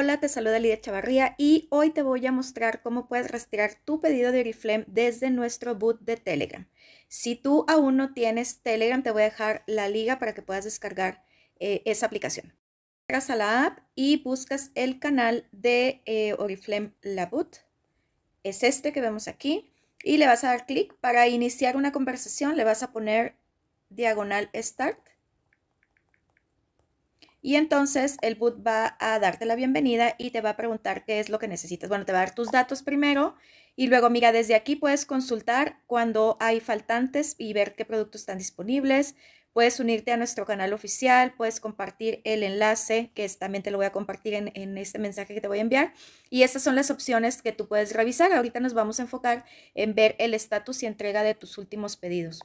Hola, te saluda Lidia Chavarría y hoy te voy a mostrar cómo puedes rastrear tu pedido de Oriflame desde nuestro boot de Telegram. Si tú aún no tienes Telegram, te voy a dejar la liga para que puedas descargar eh, esa aplicación. Entras a la app y buscas el canal de eh, Oriflame Boot. Es este que vemos aquí. Y le vas a dar clic para iniciar una conversación. Le vas a poner diagonal start y entonces el boot va a darte la bienvenida y te va a preguntar qué es lo que necesitas. Bueno, te va a dar tus datos primero y luego, mira, desde aquí puedes consultar cuando hay faltantes y ver qué productos están disponibles. Puedes unirte a nuestro canal oficial, puedes compartir el enlace, que también te lo voy a compartir en, en, este mensaje que te voy a enviar. Y estas son las opciones que tú puedes revisar. Ahorita nos vamos a enfocar en ver el estatus y entrega de tus últimos pedidos.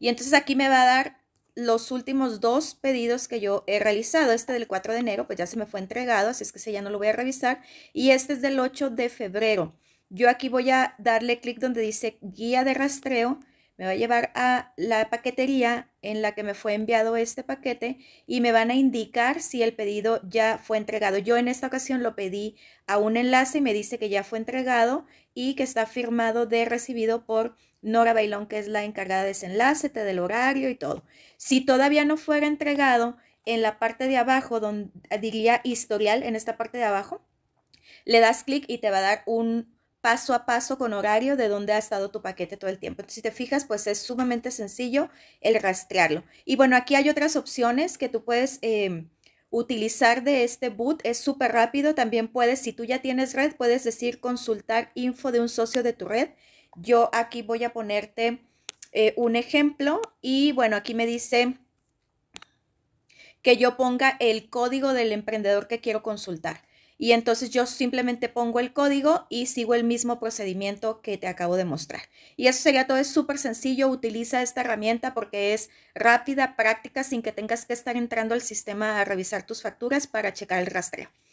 Y entonces aquí me va a dar los últimos dos pedidos que yo he realizado. Este del 4 de enero, pues ya se me fue entregado, así es que ese ya no lo voy a revisar. Y este es del 8 de febrero. Yo aquí voy a darle clic donde dice guía de rastreo. Me va a llevar a la paquetería en la que me fue enviado este paquete y me van a indicar si el pedido ya fue entregado. Yo en esta ocasión lo pedí a un enlace y me dice que ya fue entregado y que está firmado de recibido por Nora Bailón, que es la encargada de ese enlace, te del horario y todo. Si todavía no fuera entregado, en la parte de abajo, donde diría historial, en esta parte de abajo, le das clic y te va a dar un paso a paso con horario de dónde ha estado tu paquete todo el tiempo. Entonces, si te fijas, pues es sumamente sencillo el rastrearlo. Y bueno, aquí hay otras opciones que tú puedes em, utilizar de este boot. Es súper rápido. También puedes, si tú ya tienes red, puedes decir consultar info de un socio de tu red. Yo aquí voy a ponerte eh, un ejemplo y bueno, aquí me dice que yo ponga el código del emprendedor que quiero consultar. Y entonces yo simplemente pongo el código y sigo el mismo procedimiento que te acabo de mostrar. Y eso sería todo, es súper sencillo, utiliza esta herramienta porque es rápida, práctica, sin que tengas que estar entrando al sistema a revisar tus facturas para checar el rastreo.